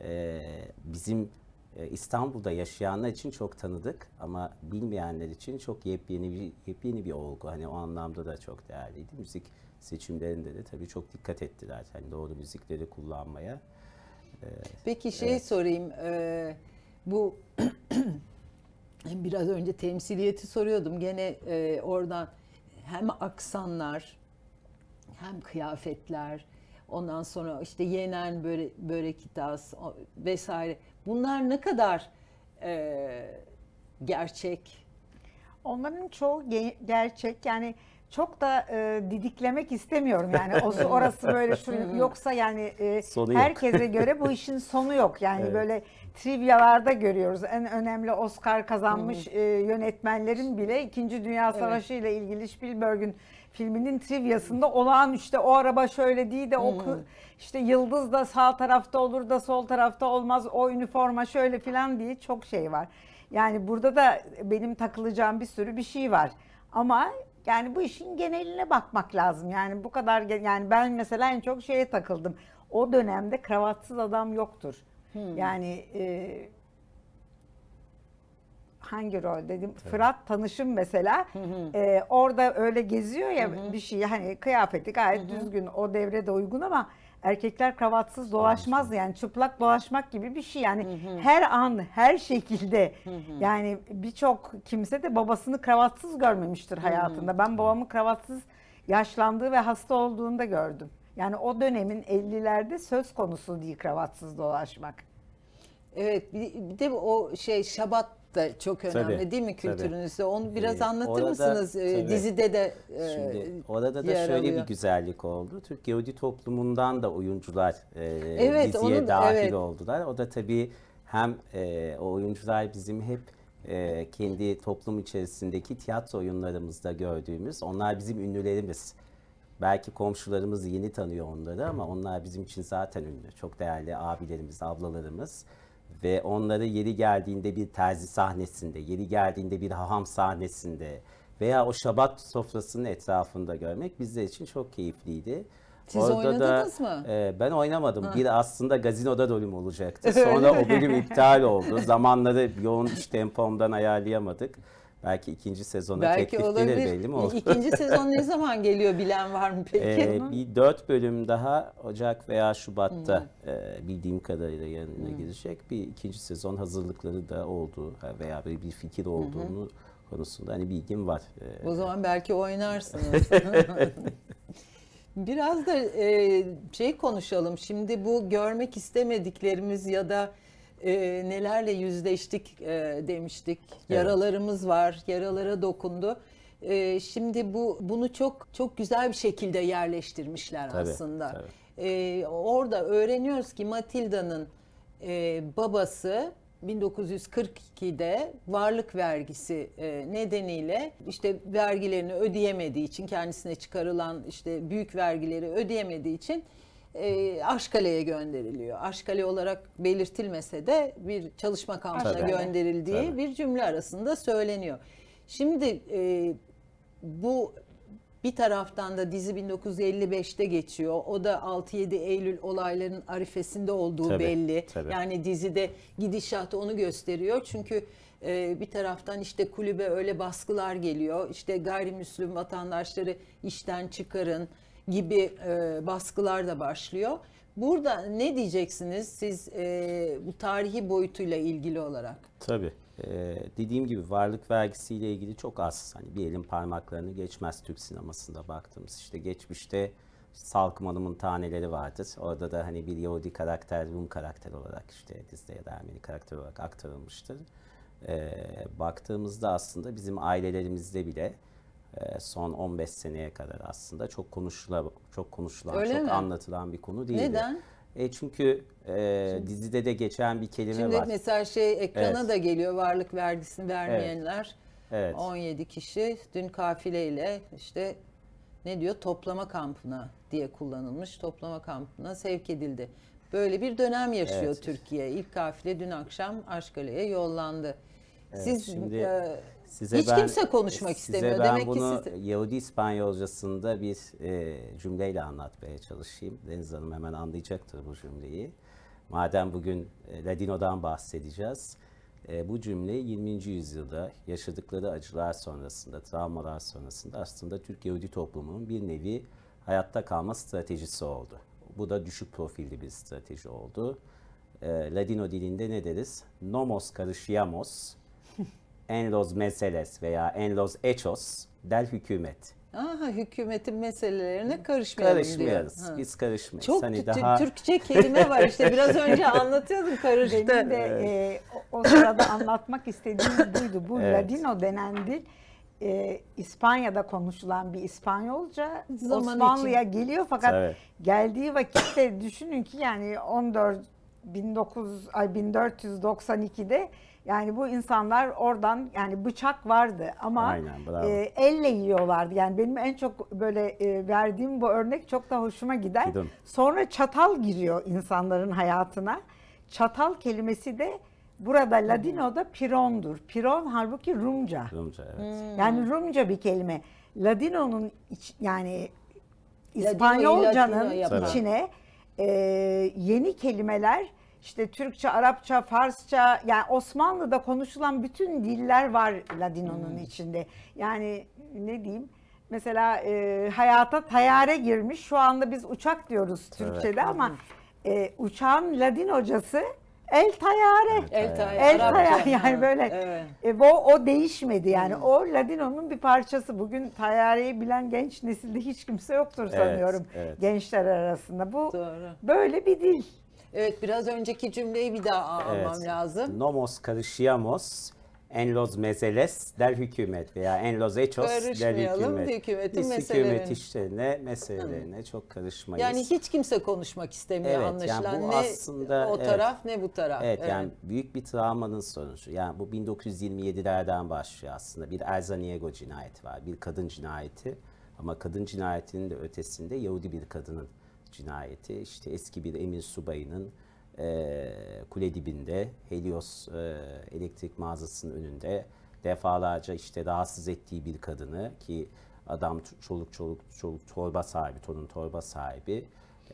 e, bizim e, İstanbul'da yaşayanlar için çok tanıdık ama bilmeyenler için çok yepyeni bir yepyeni bir olgu. Hani o anlamda da çok değerliydi. Müzik seçimlerinde de tabii çok dikkat ettiler. Yani doğru müzikleri kullanmaya. Ee, Peki şey evet. sorayım. E, bu biraz önce temsiliyeti soruyordum. Gene e, oradan hem aksanlar hem kıyafetler ondan sonra işte yenen böyle börek hitas vesaire bunlar ne kadar e, gerçek? Onların çoğu ge- gerçek yani çok da e, didiklemek istemiyorum yani o, orası böyle şu yoksa yani e, sonu herkese göre bu işin sonu yok yani evet. böyle trivyalarda görüyoruz en önemli Oscar kazanmış e, yönetmenlerin bile 2. Dünya Savaşı evet. ile ilgili Spielberg'ün filminin trivyasında olağan işte o araba şöyle değil de o hmm. işte yıldız da sağ tarafta olur da sol tarafta olmaz o üniforma şöyle filan diye çok şey var. Yani burada da benim takılacağım bir sürü bir şey var. Ama yani bu işin geneline bakmak lazım. Yani bu kadar yani ben mesela en çok şeye takıldım. O dönemde kravatsız adam yoktur. Hmm. Yani e, hangi rol dedim evet. Fırat tanışım mesela e, orada öyle geziyor ya bir şey hani kıyafeti gayet düzgün o devrede uygun ama erkekler kravatsız dolaşmaz yani çıplak dolaşmak gibi bir şey yani hı hı. her an her şekilde hı hı. yani birçok kimse de babasını kravatsız görmemiştir hayatında. Hı hı. Ben babamı kravatsız yaşlandığı ve hasta olduğunda gördüm. Yani o dönemin 50'lerde söz konusu değil kravatsız dolaşmak. Evet bir, bir de o şey şabat da çok önemli tabii, değil mi kültürünüzde? Onu ee, biraz ee, anlatır orada, mısınız? Ee, tabii. Dizide de e, Şimdi orada da şöyle alıyor. bir güzellik oldu. Türk Yahudi toplumundan da oyuncular e, evet, diziye onu, dahil evet. oldular. O da tabii hem e, o oyuncular bizim hep e, kendi toplum içerisindeki tiyatro oyunlarımızda gördüğümüz, onlar bizim ünlülerimiz. Belki komşularımız yeni tanıyor onları ama onlar bizim için zaten ünlü. Çok değerli abilerimiz, ablalarımız ve onları yeri geldiğinde bir terzi sahnesinde, yeri geldiğinde bir haham sahnesinde veya o şabat sofrasının etrafında görmek bizler için çok keyifliydi. Siz Orada oynadınız da, mı? E, ben oynamadım. Ha. Bir aslında gazinoda bölüm olacaktı. Sonra o bölüm iptal oldu. Zamanları yoğun iş tempomdan ayarlayamadık. Belki ikinci sezona Belki teklif olabilir. gelir belli mi olur? İkinci sezon ne zaman geliyor bilen var mı peki? Ee, bir dört bölüm daha Ocak veya Şubat'ta hmm. e, bildiğim kadarıyla yanına hmm. girecek. Bir ikinci sezon hazırlıkları da olduğu veya bir, bir fikir olduğunu hmm. konusunda hani bilgim var. Ee, o zaman belki oynarsınız. Biraz da e, şey konuşalım. Şimdi bu görmek istemediklerimiz ya da e, nelerle yüzleştik e, demiştik. Yaralarımız evet. var, yaralara dokundu. E, şimdi bu bunu çok çok güzel bir şekilde yerleştirmişler tabii, aslında. Tabii. E, orada öğreniyoruz ki Matilda'nın e, babası 1942'de varlık vergisi e, nedeniyle işte vergilerini ödeyemediği için kendisine çıkarılan işte büyük vergileri ödeyemediği için e, Aşkale'ye gönderiliyor. Aşkale olarak belirtilmese de bir çalışma kampına Tabii. gönderildiği Tabii. bir cümle arasında söyleniyor. Şimdi e, bu bir taraftan da dizi 1955'te geçiyor. O da 6-7 Eylül olaylarının arifesinde olduğu tabii, belli. Tabii. Yani dizide gidişatı onu gösteriyor. Çünkü e, bir taraftan işte kulübe öyle baskılar geliyor. İşte gayrimüslim vatandaşları işten çıkarın gibi e, baskılar da başlıyor. Burada ne diyeceksiniz siz e, bu tarihi boyutuyla ilgili olarak? Tabii. Ee, dediğim gibi varlık vergisiyle ilgili çok az. Hani bir elin parmaklarını geçmez Türk sinemasında baktığımız. işte geçmişte Salkım Hanım'ın taneleri vardır. Orada da hani bir Yahudi karakter, Rum karakter olarak işte dizide ya da Ermeni karakter olarak aktarılmıştır. Ee, baktığımızda aslında bizim ailelerimizde bile ee, son 15 seneye kadar aslında çok konuşulan, çok konuşulan, Öyle çok mi? anlatılan bir konu değildi. Neden? E çünkü e, şimdi, dizide de geçen bir kelime şimdi var. Şimdi mesela şey ekrana evet. da geliyor varlık vergisini vermeyenler. Evet. evet. 17 kişi dün kafileyle işte ne diyor toplama kampına diye kullanılmış toplama kampına sevk edildi. Böyle bir dönem yaşıyor evet. Türkiye. İlk kafile dün akşam Aşkale'ye yollandı. Evet, Siz şimdi... E, Size Hiç ben, kimse konuşmak size istemiyor. Ben Demek bunu ki Yahudi İspanyolcasında bir e, cümleyle anlatmaya çalışayım. Deniz Hanım hemen anlayacaktır bu cümleyi. Madem bugün e, Ladino'dan bahsedeceğiz. E, bu cümle 20. yüzyılda yaşadıkları acılar sonrasında, travmalar sonrasında aslında Türk Yahudi toplumunun bir nevi hayatta kalma stratejisi oldu. Bu da düşük profilli bir strateji oldu. E, Ladino dilinde ne deriz? Nomos karışiamos en los meseles veya en los hechos del hükümet. Aha hükümetin meselelerine karışmayalım Karışmıyoruz. Diyor. Biz karışmayız. Çok hani daha... Türkçe kelime var işte. Biraz önce anlatıyordum karıştı. Benim de evet. e, o, sırada anlatmak istediğim buydu. Bu evet. Ladino denen dil e, İspanya'da konuşulan bir İspanyolca Zaman Osmanlı'ya için. geliyor fakat evet. geldiği vakitte düşünün ki yani 14 19 ay 1492'de yani bu insanlar oradan yani bıçak vardı ama Aynen, e, elle yiyorlardı. Yani benim en çok böyle e, verdiğim bu örnek çok da hoşuma gider. Gidin. Sonra çatal giriyor insanların hayatına. Çatal kelimesi de burada Ladino'da pirondur. Piron halbuki Rumca. Rumca evet. Hmm. Yani Rumca bir kelime. Ladino'nun iç, yani İspanyolcanın Ladino içine e, yeni kelimeler işte Türkçe, Arapça, Farsça yani Osmanlı'da konuşulan bütün diller var Ladino'nun hmm. içinde. Yani ne diyeyim? Mesela e, hayata tayare girmiş. Şu anda biz uçak diyoruz Türkçe'de evet. ama e, uçağın Ladinocası El tayare. El tayare. El tayare yani böyle. Evet. E, bu o değişmedi yani. Hmm. O Ladino'nun bir parçası. Bugün tayareyi bilen genç nesilde hiç kimse yoktur sanıyorum. Evet, evet. Gençler arasında. Bu Doğru. böyle bir dil. Evet biraz önceki cümleyi bir daha almam evet. lazım. Nomos karışıyamos en los meseles der hükümet veya en los hechos der hükümet. hükümetin Biz hükümet işlerine, meselelerine Hı. çok karışmayız. Yani hiç kimse konuşmak istemiyor evet, anlaşılan. Yani bu ne aslında, o taraf ne bu taraf. Evet, evet yani büyük bir travmanın sonucu. Yani bu 1927'lerden başlıyor aslında. Bir Erzaniego cinayeti var, bir kadın cinayeti. Ama kadın cinayetinin de ötesinde Yahudi bir kadının cinayeti işte eski bir emir subayının e, kule dibinde Helios e, elektrik mağazasının önünde defalarca işte rahatsız ettiği bir kadını ki adam çoluk çoluk çoluk torba sahibi, tonun torba sahibi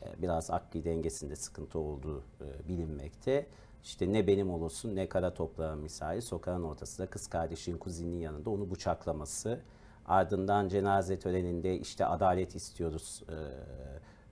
e, biraz akli dengesinde sıkıntı olduğu e, bilinmekte. İşte ne benim olursun ne kara toprağın misali sokağın ortasında kız kardeşinin kuzininin yanında onu bıçaklaması. Ardından cenaze töreninde işte adalet istiyoruz e,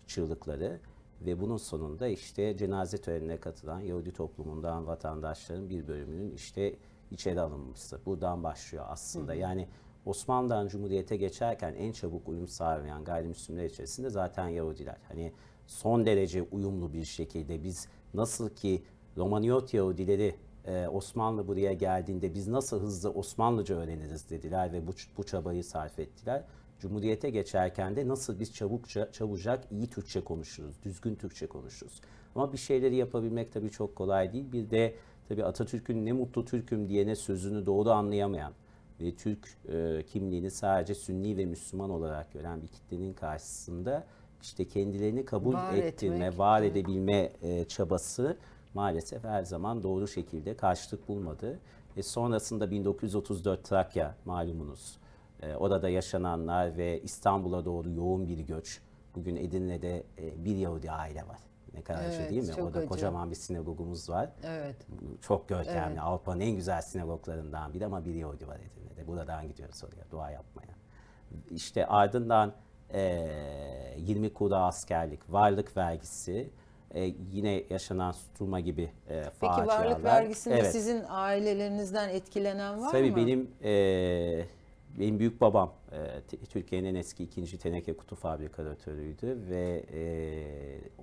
çığlıkları ve bunun sonunda işte cenaze törenine katılan Yahudi toplumundan vatandaşların bir bölümünün işte içeri alınması. Buradan başlıyor aslında. Hı. Yani Osmanlı'dan Cumhuriyete geçerken en çabuk uyum sağlayan gayrimüslimler içerisinde zaten Yahudiler. Hani son derece uyumlu bir şekilde biz nasıl ki Romaniot Yahudileri e, Osmanlı buraya geldiğinde biz nasıl hızlı Osmanlıca öğreniriz dediler ve bu, bu çabayı sarf ettiler. Cumhuriyete geçerken de nasıl biz çabukça, çabucak iyi Türkçe konuşuruz, düzgün Türkçe konuşuruz. Ama bir şeyleri yapabilmek tabii çok kolay değil. Bir de tabii Atatürk'ün ne mutlu Türk'üm diyene sözünü doğru anlayamayan ve Türk e, kimliğini sadece Sünni ve Müslüman olarak gören bir kitlenin karşısında işte kendilerini kabul var ettirme, etmek. var edebilme e, çabası maalesef her zaman doğru şekilde karşılık bulmadı. E sonrasında 1934 Trakya malumunuz e, ee, orada yaşananlar ve İstanbul'a doğru yoğun bir göç. Bugün Edirne'de e, bir Yahudi aile var. Ne kadar şey evet, acı değil mi? Orada acı. kocaman bir sinagogumuz var. Evet. Çok görkemli. Evet. Avrupa'nın en güzel sinagoglarından biri ama bir Yahudi var Edirne'de. Buradan gidiyoruz oraya dua yapmaya. İşte ardından e, 20 kura askerlik, varlık vergisi, e, yine yaşanan tutulma gibi e, facialar. Peki varlık vergisinde evet. sizin ailelerinizden etkilenen var Tabii mı? Tabii benim e, benim büyük babam e, Türkiye'nin en eski ikinci teneke kutu fabrikatörüydü ve e,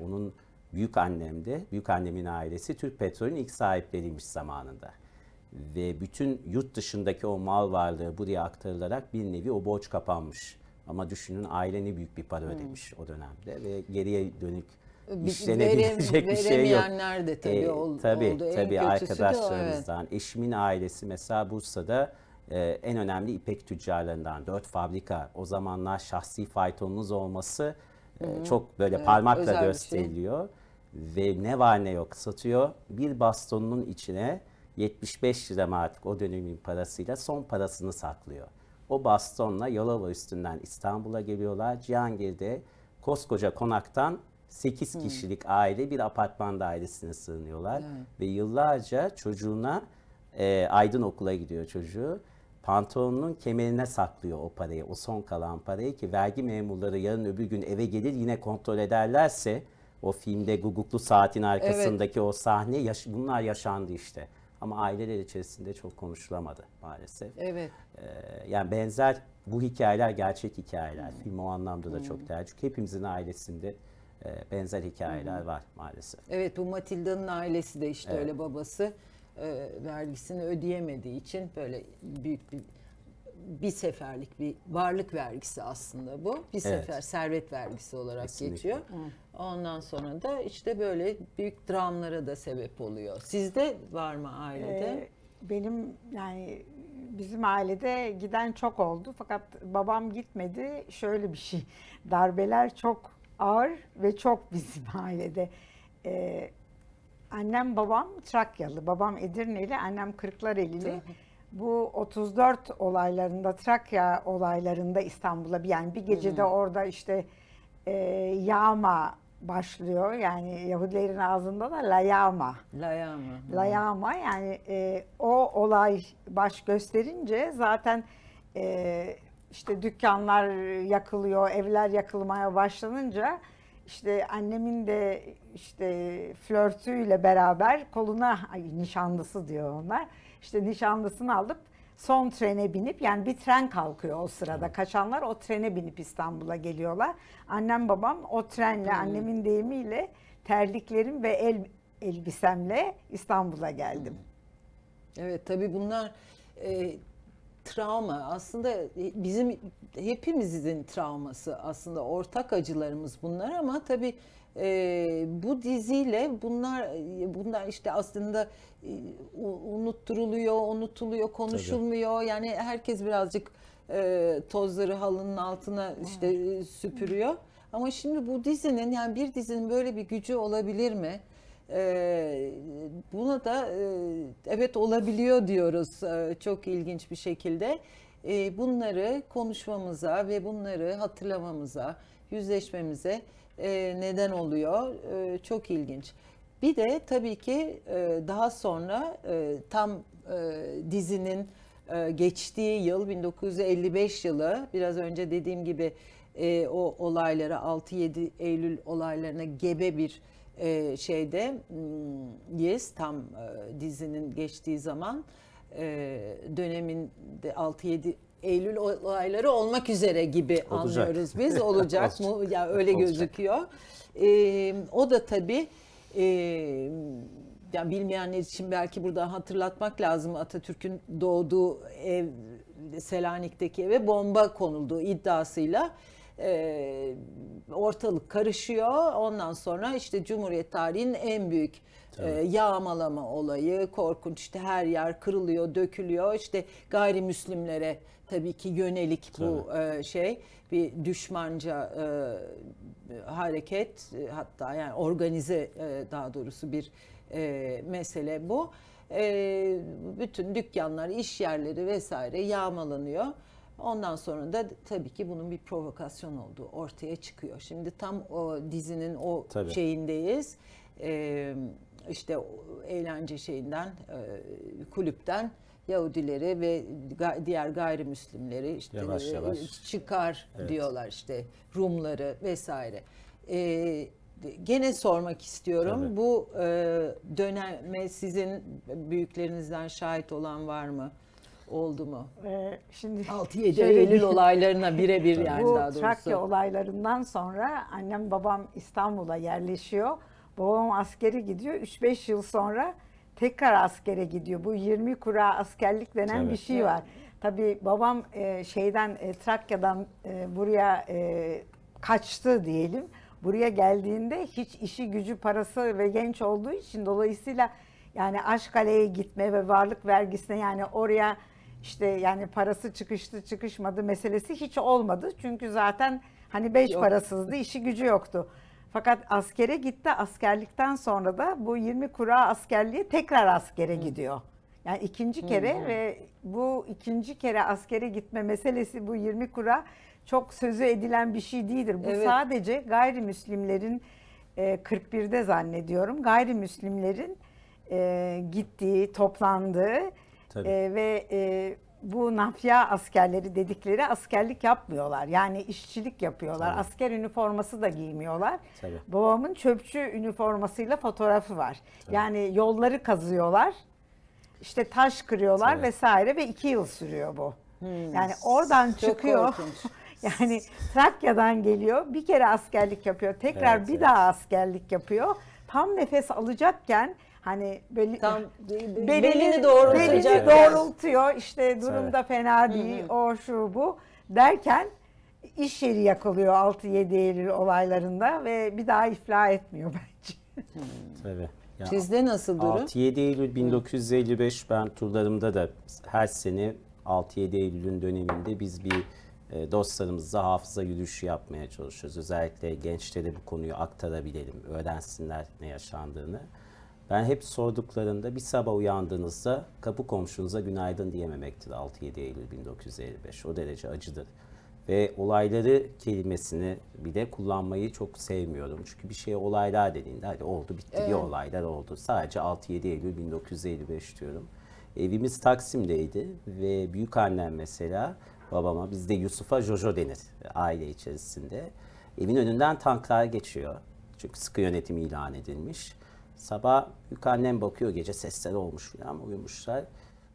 onun büyük annem de, büyük annemin ailesi Türk Petrol'ün ilk sahipleriymiş zamanında. Ve bütün yurt dışındaki o mal varlığı buraya aktarılarak bir nevi o borç kapanmış. Ama düşünün aile ne büyük bir para hmm. o dönemde ve geriye dönük işlenebilecek bir şey yok. Veremeyenler de tabii, e, tabii, oldu. Tabii arkadaşlarımızdan. O, evet. Eşimin ailesi mesela Bursa'da ee, en önemli ipek tüccarlarından. Dört fabrika. O zamanlar şahsi faytonunuz olması Hı-hı. E, çok böyle evet, parmakla şey. gösteriliyor. Şey. Ve ne var ne yok satıyor. Bir bastonunun içine 75 lira mı artık o dönemin parasıyla son parasını saklıyor. O bastonla Yalova üstünden İstanbul'a geliyorlar. Cihangir'de koskoca konaktan 8 kişilik aile bir apartman dairesine sığınıyorlar. Evet. Ve yıllarca çocuğuna e, aydın okula gidiyor çocuğu pantolonunun kemerine saklıyor o parayı, o son kalan parayı ki vergi memurları yarın öbür gün eve gelir yine kontrol ederlerse o filmde guguklu saatin arkasındaki evet. o sahne yaş bunlar yaşandı işte. Ama aileler içerisinde çok konuşulamadı maalesef. Evet. Ee, yani benzer bu hikayeler gerçek hikayeler. Hmm. Film o anlamda da hmm. çok değerli. Çünkü hepimizin ailesinde e, benzer hikayeler hmm. var maalesef. Evet bu Matilda'nın ailesi de işte evet. öyle babası e, vergisini ödeyemediği için böyle büyük bir bir seferlik bir varlık vergisi aslında bu. Bir sefer servet vergisi olarak Kesinlikle. geçiyor. Ondan sonra da işte böyle büyük dramlara da sebep oluyor. Sizde var mı ailede? Ee, benim yani bizim ailede giden çok oldu fakat babam gitmedi. Şöyle bir şey. Darbeler çok ağır ve çok bizim ailede. Ee, annem babam Trakyalı. Babam Edirneli, annem Kırklarelili. Bu 34 olaylarında Trakya olaylarında İstanbul'a yani bir gecede hmm. orada işte e, yağma başlıyor. Yani Yahudilerin ağzında da layama. Layama. Layama yani e, o olay baş gösterince zaten e, işte dükkanlar yakılıyor, evler yakılmaya başlanınca işte annemin de işte flörtüyle beraber koluna ay nişanlısı diyor onlar. İşte nişanlısını alıp son trene binip yani bir tren kalkıyor o sırada. Kaçanlar o trene binip İstanbul'a geliyorlar. Annem babam o trenle annemin deyimiyle terliklerim ve el elbisemle İstanbul'a geldim. Evet tabii bunlar e, travma aslında e, bizim hepimizin travması aslında ortak acılarımız bunlar ama tabi e, bu diziyle bunlar e, bunlar işte aslında e, unutturuluyor, unutuluyor, konuşulmuyor. Tabii. Yani herkes birazcık e, tozları halının altına işte evet. E, süpürüyor. Ama şimdi bu dizinin yani bir dizinin böyle bir gücü olabilir mi? E, buna da e, evet olabiliyor diyoruz e, çok ilginç bir şekilde. E, bunları konuşmamıza ve bunları hatırlamamıza, yüzleşmemize e, neden oluyor. E, çok ilginç. Bir de tabii ki e, daha sonra e, tam e, dizinin e, geçtiği yıl 1955 yılı biraz önce dediğim gibi e, o olaylara 6-7 Eylül olaylarına gebe bir e, şeyde hmm, Yes tam e, dizinin geçtiği zaman e, döneminde 6-7 Eylül olayları olmak üzere gibi olacak. anlıyoruz biz olacak mı ya yani öyle olacak. gözüküyor. E, o da tabi e, yani bilmeyenler için belki burada hatırlatmak lazım Atatürk'ün doğduğu ev Selanik'teki eve bomba konulduğu iddiasıyla e, ortalık karışıyor. Ondan sonra işte Cumhuriyet tarihinin en büyük e, yağmalama olayı korkunç işte her yer kırılıyor, dökülüyor. İşte gayrimüslimlere tabii ki yönelik tabii. bu e, şey bir düşmanca e, hareket e, hatta yani organize e, daha doğrusu bir e, mesele bu. E, bütün dükkanlar, iş yerleri vesaire yağmalanıyor. Ondan sonra da tabii ki bunun bir provokasyon olduğu ortaya çıkıyor. Şimdi tam o dizinin o tabii. şeyindeyiz. Ee, işte eğlence şeyinden, e, kulüpten Yahudileri ve ga diğer gayrimüslimleri işte yavaş yavaş. çıkar evet. diyorlar işte Rumları vesaire. Ee, gene sormak istiyorum. Tabii. Bu e, döneme sizin büyüklerinizden şahit olan var mı? oldu mu? Ee, şimdi 6-7 Eylül olaylarına birebir yani bu daha doğrusu. Trakya olaylarından sonra annem babam İstanbul'a yerleşiyor. Babam askeri gidiyor. 3-5 yıl sonra tekrar askere gidiyor. Bu 20 kura askerlik denen evet. bir şey var. Tabii babam e, şeyden e, Trakya'dan e, buraya e, kaçtı diyelim. Buraya geldiğinde hiç işi gücü parası ve genç olduğu için dolayısıyla yani Aşkale'ye gitme ve varlık vergisine yani oraya işte yani parası çıkıştı çıkışmadı meselesi hiç olmadı. Çünkü zaten hani beş Yok. parasızdı işi gücü yoktu. Fakat askere gitti askerlikten sonra da bu 20 kura askerliğe tekrar askere Hı. gidiyor. Yani ikinci kere ve bu ikinci kere askere gitme meselesi bu 20 kura çok sözü edilen bir şey değildir. Bu evet. sadece gayrimüslimlerin e, 41'de zannediyorum gayrimüslimlerin e, gittiği, toplandığı Tabii. E, ve e, bu nafya askerleri dedikleri askerlik yapmıyorlar. Yani işçilik yapıyorlar. Tabii. Asker üniforması da giymiyorlar. Tabii. Babamın çöpçü üniformasıyla fotoğrafı var. Tabii. Yani yolları kazıyorlar. İşte taş kırıyorlar Tabii. vesaire ve iki yıl sürüyor bu. Hmm. Yani oradan Çok çıkıyor. yani Trakya'dan geliyor. Bir kere askerlik yapıyor. Tekrar evet, bir evet. daha askerlik yapıyor. Tam nefes alacakken Hani beli, tam belini, belini doğrultacak. Belini doğrultuyor. işte durumda evet. fena değil. Hı O şu bu derken iş yeri yakılıyor 6-7 Eylül olaylarında ve bir daha iflah etmiyor bence. Tabii. Yani Sizde nasıl durum? 6-7 Eylül 1955 ben turlarımda da her sene 6-7 Eylül'ün döneminde biz bir e, dostlarımızla hafıza yürüyüşü yapmaya çalışıyoruz. Özellikle gençlere bu konuyu aktarabilelim, öğrensinler ne yaşandığını. Ben hep sorduklarında bir sabah uyandığınızda kapı komşunuza günaydın diyememektir 6-7 Eylül 1955. O derece acıdır. Ve olayları kelimesini bile kullanmayı çok sevmiyorum. Çünkü bir şeye olaylar dediğinde hadi oldu bitti evet. bir olaylar oldu. Sadece 6-7 Eylül 1955 diyorum. Evimiz Taksim'deydi ve büyük annem mesela babama bizde Yusuf'a Jojo denir aile içerisinde. Evin önünden tanklar geçiyor. Çünkü sıkı yönetim ilan edilmiş Sabah yukarı annem bakıyor gece sesleri olmuş falan uyumuşlar.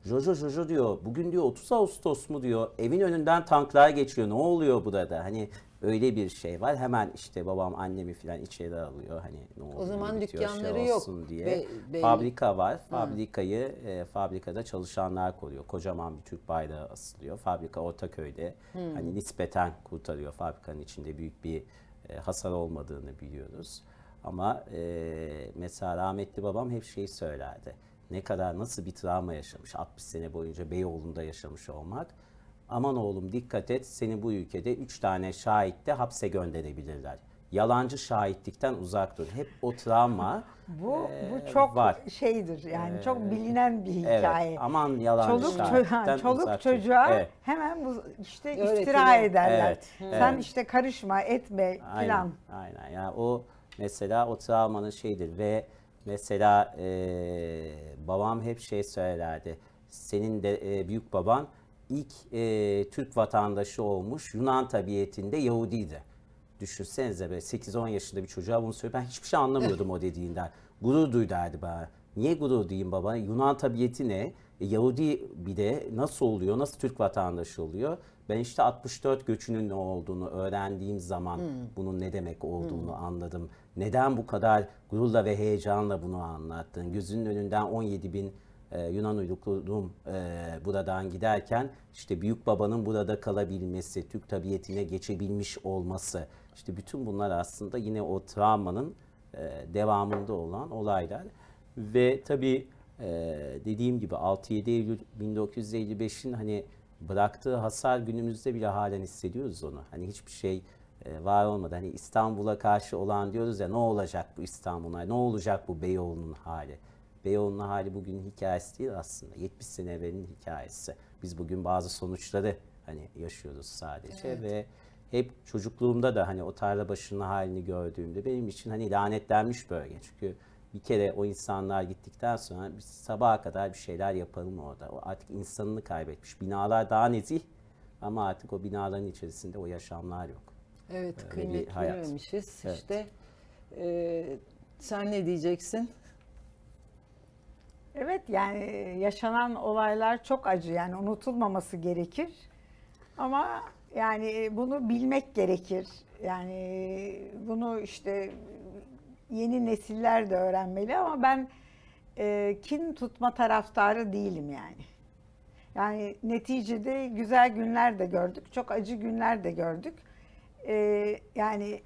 Jojo Jojo diyor bugün diyor 30 Ağustos mu diyor evin önünden tanklar geçiyor ne oluyor burada hani öyle bir şey var hemen işte babam annemi falan içeri alıyor hani ne oluyor, o zaman bitiyor, şey dükkanları şey olsun yok diye be, be... fabrika var fabrikayı e, fabrikada çalışanlar koruyor kocaman bir Türk bayrağı asılıyor fabrika Ortaköy'de Hı. hani nispeten kurtarıyor fabrikanın içinde büyük bir e, hasar olmadığını biliyoruz. Ama e, mesela rahmetli babam hep şeyi söylerdi. Ne kadar nasıl bir travma yaşamış 60 sene boyunca Beyoğlu'nda yaşamış olmak. Aman oğlum dikkat et seni bu ülkede 3 tane şahit hapse gönderebilirler. Yalancı şahitlikten uzak dur. Hep o travma Bu e, bu çok var. şeydir yani çok bilinen bir hikaye. Evet, aman yalancı Çoluk, şahitlikten çoluk uzak dur. çocuğa hemen bu işte iftira ederler. Evet, Sen evet. işte karışma etme filan. Aynen, aynen. Yani o Mesela o travmanın şeyidir ve mesela e, babam hep şey söylerdi. Senin de e, büyük baban ilk e, Türk vatandaşı olmuş Yunan tabiyetinde Yahudiydi. Düşünsenize be 8-10 yaşında bir çocuğa bunu söylüyor. Ben hiçbir şey anlamıyordum o dediğinden. Gurur duy derdi bana. Niye gurur duyayım baba? Yunan tabiyeti ne? E, Yahudi bir de nasıl oluyor? Nasıl Türk vatandaşı oluyor? Ben işte 64 göçünün ne olduğunu öğrendiğim zaman hmm. bunun ne demek olduğunu hmm. anladım. Neden bu kadar gururla ve heyecanla bunu anlattın? Gözünün önünden 17 bin e, ee, Yunan uyruklu Rum e, buradan giderken işte büyük babanın burada kalabilmesi, Türk tabiyetine geçebilmiş olması işte bütün bunlar aslında yine o travmanın e, devamında olan olaylar ve tabii e, dediğim gibi 6-7 Eylül 1955'in hani bıraktığı hasar günümüzde bile halen hissediyoruz onu. Hani hiçbir şey ee, var olmadı. Hani İstanbul'a karşı olan diyoruz ya ne olacak bu İstanbul'a, ne olacak bu Beyoğlu'nun hali. Beyoğlu'nun hali bugün hikayesi değil aslında. 70 sene evvelin hikayesi. Biz bugün bazı sonuçları hani yaşıyoruz sadece evet. ve hep çocukluğumda da hani o tarla başının halini gördüğümde benim için hani lanetlenmiş bölge. Çünkü bir kere o insanlar gittikten sonra biz sabaha kadar bir şeyler yapalım orada. O artık insanını kaybetmiş. Binalar daha nezih ama artık o binaların içerisinde o yaşamlar yok. Evet, hani kıymetlilemişiz. Evet. İşte e, sen ne diyeceksin? Evet yani yaşanan olaylar çok acı yani unutulmaması gerekir. Ama yani bunu bilmek gerekir. Yani bunu işte yeni nesiller de öğrenmeli ama ben e, kin tutma taraftarı değilim yani. Yani neticede güzel günler de gördük, çok acı günler de gördük e, yani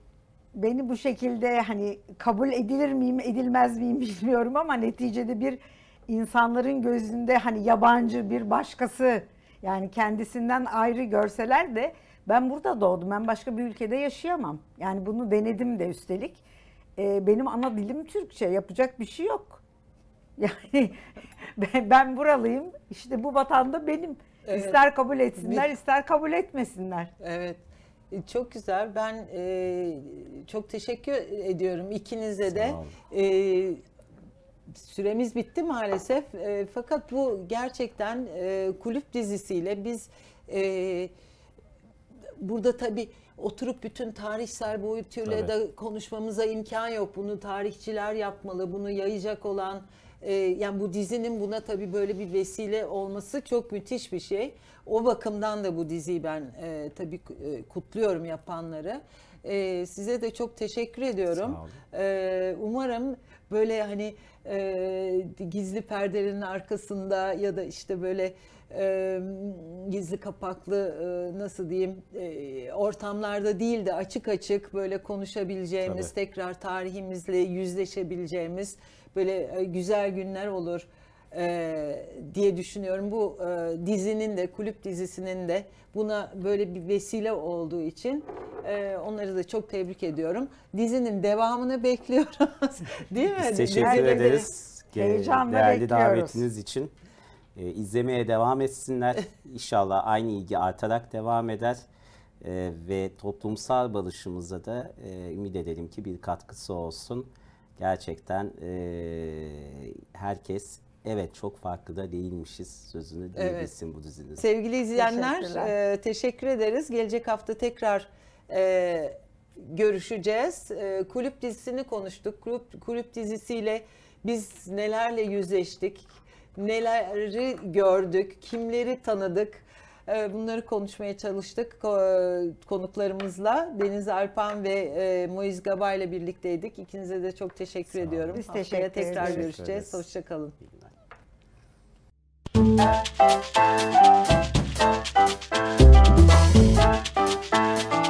beni bu şekilde hani kabul edilir miyim edilmez miyim bilmiyorum ama neticede bir insanların gözünde hani yabancı bir başkası yani kendisinden ayrı görseler de ben burada doğdum ben başka bir ülkede yaşayamam. Yani bunu denedim de üstelik e, benim ana dilim Türkçe yapacak bir şey yok. Yani ben, ben buralıyım işte bu vatanda benim. Evet. İster kabul etsinler, ister kabul etmesinler. Evet. E, çok güzel. Ben e, çok teşekkür ediyorum ikinize de. E, süremiz bitti maalesef. E, fakat bu gerçekten e, kulüp dizisiyle biz e, burada tabii oturup bütün tarihsel boyutuyla evet. da konuşmamıza imkan yok. Bunu tarihçiler yapmalı. Bunu yayacak olan e, yani bu dizinin buna tabi böyle bir vesile olması çok müthiş bir şey. O bakımdan da bu diziyi ben e, tabii e, kutluyorum yapanları. E, size de çok teşekkür ediyorum. E, umarım böyle hani e, gizli perdelerin arkasında ya da işte böyle e, gizli kapaklı e, nasıl diyeyim e, ortamlarda değil de açık açık böyle konuşabileceğimiz, Tabii. tekrar tarihimizle yüzleşebileceğimiz böyle e, güzel günler olur diye düşünüyorum. Bu dizinin de kulüp dizisinin de buna böyle bir vesile olduğu için onları da çok tebrik ediyorum. Dizinin devamını bekliyoruz. Değil mi? Biz teşekkür ederiz. Heyecanla Değerli davetiniz için e, izlemeye devam etsinler. İnşallah aynı ilgi artarak devam eder e, ve toplumsal balışımıza da e, ümit edelim ki bir katkısı olsun. Gerçekten e, herkes evet çok farklı da değilmişiz sözünü diyebilsin evet. bu dizinin. Sevgili izleyenler e, teşekkür ederiz. Gelecek hafta tekrar e, görüşeceğiz. E, kulüp dizisini konuştuk. Kulüp, kulüp dizisiyle biz nelerle yüzleştik? neleri gördük, kimleri tanıdık. E, bunları konuşmaya çalıştık e, konuklarımızla. Deniz Alpan ve e, Moiz Gaba ile birlikteydik. İkinize de çok teşekkür ediyorum. Biz teşekkür ederiz. tekrar teşekkür görüşeceğiz. Hoşçakalın. Thank